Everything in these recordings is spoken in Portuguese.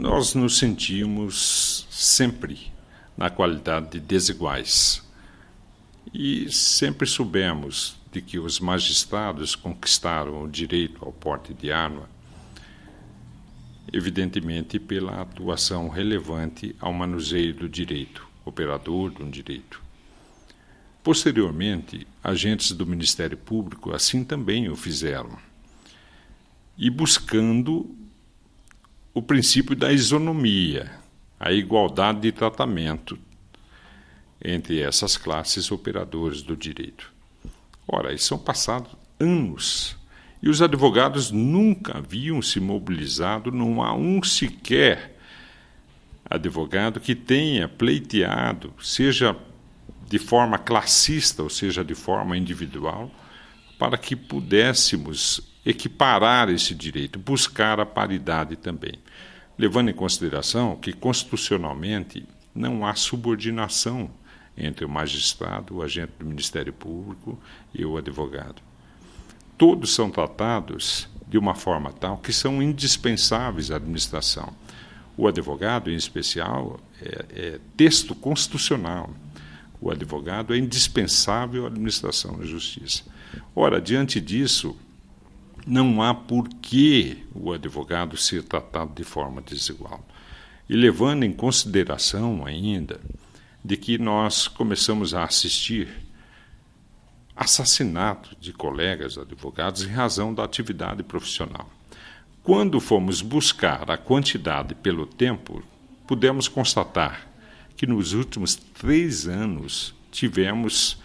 nós nos sentimos sempre na qualidade de desiguais. E sempre soubemos de que os magistrados conquistaram o direito ao porte de arma, evidentemente pela atuação relevante ao manuseio do direito, operador de um direito. Posteriormente, agentes do Ministério Público assim também o fizeram. E buscando o princípio da isonomia, a igualdade de tratamento entre essas classes operadoras do direito. Ora, são passados anos e os advogados nunca haviam se mobilizado, não há um sequer advogado que tenha pleiteado, seja de forma classista, ou seja, de forma individual, para que pudéssemos equiparar esse direito, buscar a paridade também, levando em consideração que constitucionalmente não há subordinação entre o magistrado, o agente do Ministério Público e o advogado. Todos são tratados de uma forma tal que são indispensáveis à administração. O advogado, em especial, é, é texto constitucional. O advogado é indispensável à administração da justiça. Ora, diante disso, não há por que o advogado ser tratado de forma desigual. E levando em consideração ainda de que nós começamos a assistir assassinato de colegas advogados em razão da atividade profissional. Quando fomos buscar a quantidade pelo tempo, pudemos constatar que nos últimos três anos tivemos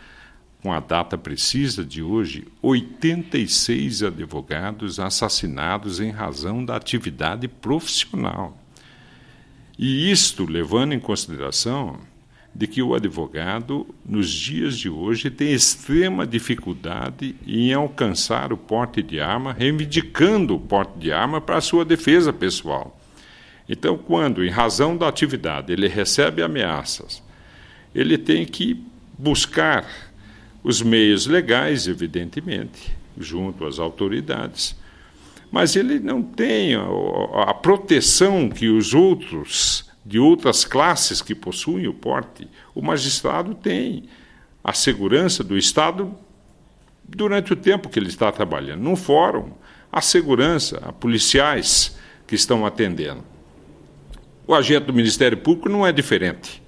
com a data precisa de hoje, 86 advogados assassinados em razão da atividade profissional. E isto levando em consideração de que o advogado, nos dias de hoje, tem extrema dificuldade em alcançar o porte de arma, reivindicando o porte de arma para a sua defesa pessoal. Então, quando, em razão da atividade, ele recebe ameaças, ele tem que buscar os meios legais, evidentemente, junto às autoridades. Mas ele não tem a, proteção que os outros, de outras classes que possuem o porte, o magistrado tem. A segurança do Estado durante o tempo que ele está trabalhando. Num fórum, a segurança, a policiais que estão atendendo. O agente do Ministério Público não é diferente.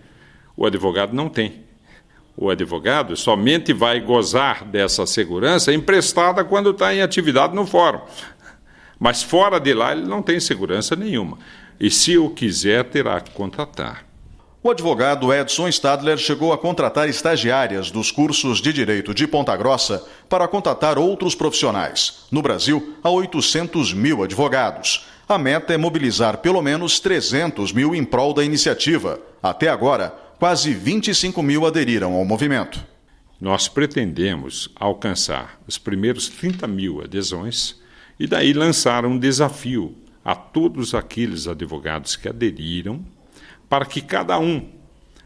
O advogado não tem o advogado somente vai gozar dessa segurança emprestada quando está em atividade no fórum. Mas fora de lá ele não tem segurança nenhuma. E se o quiser, terá que contratar. O advogado Edson Stadler chegou a contratar estagiárias dos cursos de direito de Ponta Grossa para contratar outros profissionais. No Brasil, há 800 mil advogados. A meta é mobilizar pelo menos 300 mil em prol da iniciativa. Até agora, quase 25 mil aderiram ao movimento. Nós pretendemos alcançar os primeiros 30 mil adesões e daí lançar um desafio a todos aqueles advogados que aderiram para que cada um,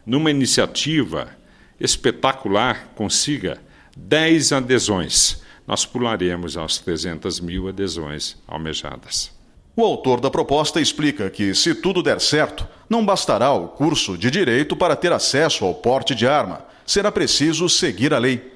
numa iniciativa espetacular, consiga 10 adesões. Nós pularemos às 300 mil adesões almejadas. O autor da proposta explica que, se tudo der certo, não bastará o curso de direito para ter acesso ao porte de arma. Será preciso seguir a lei.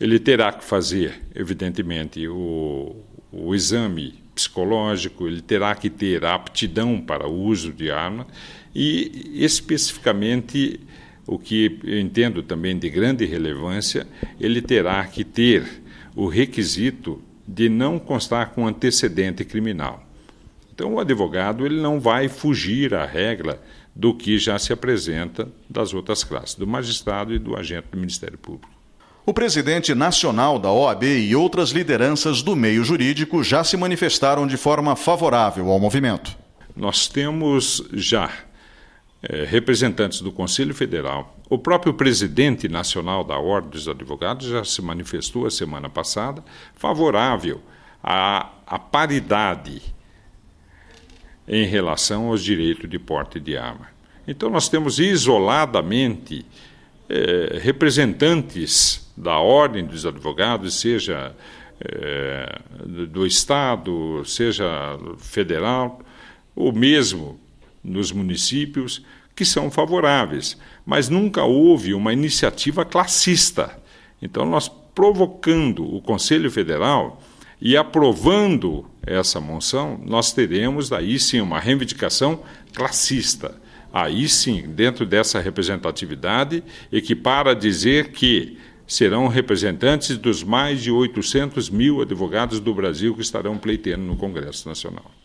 Ele terá que fazer, evidentemente, o, o exame psicológico, ele terá que ter a aptidão para o uso de arma e, especificamente, o que eu entendo também de grande relevância, ele terá que ter o requisito de não constar com antecedente criminal. Então, o advogado ele não vai fugir à regra do que já se apresenta das outras classes, do magistrado e do agente do Ministério Público. O presidente nacional da OAB e outras lideranças do meio jurídico já se manifestaram de forma favorável ao movimento. Nós temos já é, representantes do Conselho Federal. O próprio presidente nacional da Ordem dos Advogados já se manifestou a semana passada favorável à, à paridade em relação aos direitos de porte de arma. Então, nós temos isoladamente eh, representantes da ordem dos advogados, seja eh, do Estado, seja federal, ou mesmo nos municípios, que são favoráveis, mas nunca houve uma iniciativa classista. Então, nós provocando o Conselho Federal, e aprovando essa moção, nós teremos daí sim uma reivindicação classista. Aí sim, dentro dessa representatividade, equipara dizer que serão representantes dos mais de 800 mil advogados do Brasil que estarão pleiteando no Congresso Nacional.